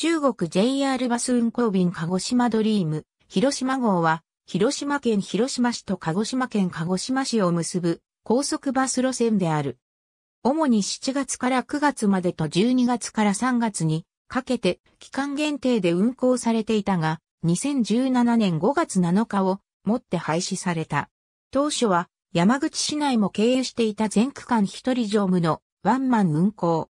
中国 JR バス運行便鹿児島ドリーム、広島号は、広島県広島市と鹿児島県鹿児島市を結ぶ高速バス路線である。主に7月から9月までと12月から3月にかけて期間限定で運行されていたが、2017年5月7日をもって廃止された。当初は山口市内も経営していた全区間一人乗務のワンマン運行。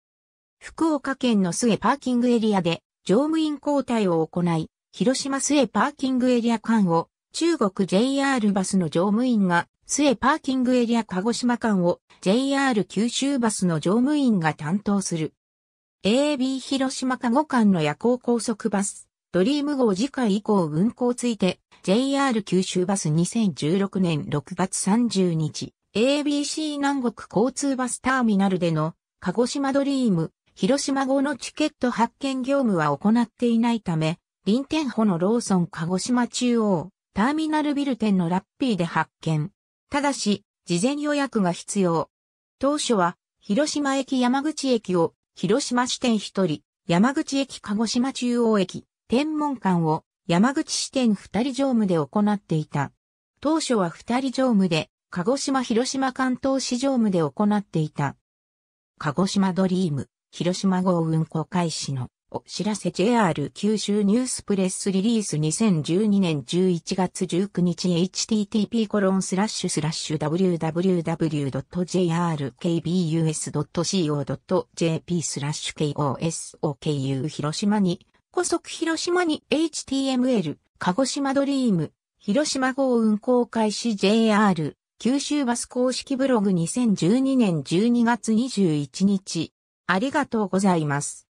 福岡県の菅パーキングエリアで乗務員交代を行い、広島末パーキングエリア間を、中国 JR バスの乗務員が、末パーキングエリア鹿児島間を JR 九州バスの乗務員が担当する。AB 広島鹿児間の夜行高速バス、ドリーム号次回以降運行ついて、JR 九州バス2016年6月30日、ABC 南国交通バスターミナルでの、鹿児島ドリーム、広島号のチケット発券業務は行っていないため、臨店舗のローソン鹿児島中央、ターミナルビル店のラッピーで発券。ただし、事前予約が必要。当初は、広島駅山口駅を、広島支店一人、山口駅鹿児島中央駅、天文館を、山口支店二人乗務で行っていた。当初は二人乗務で、鹿児島広島関東市乗務で行っていた。鹿児島ドリーム。広島豪運行開始のお知らせ JR 九州ニュースプレスリリース2012年11月19日 http コロンスラッシュスラッシュ www.jrkbus.co.jp スラッシュ KOSOKU 広島に、古速広島に HTML 鹿児島ドリーム広島豪運公開始 JR 九州バス公式ブログ2012年12月21日ありがとうございます。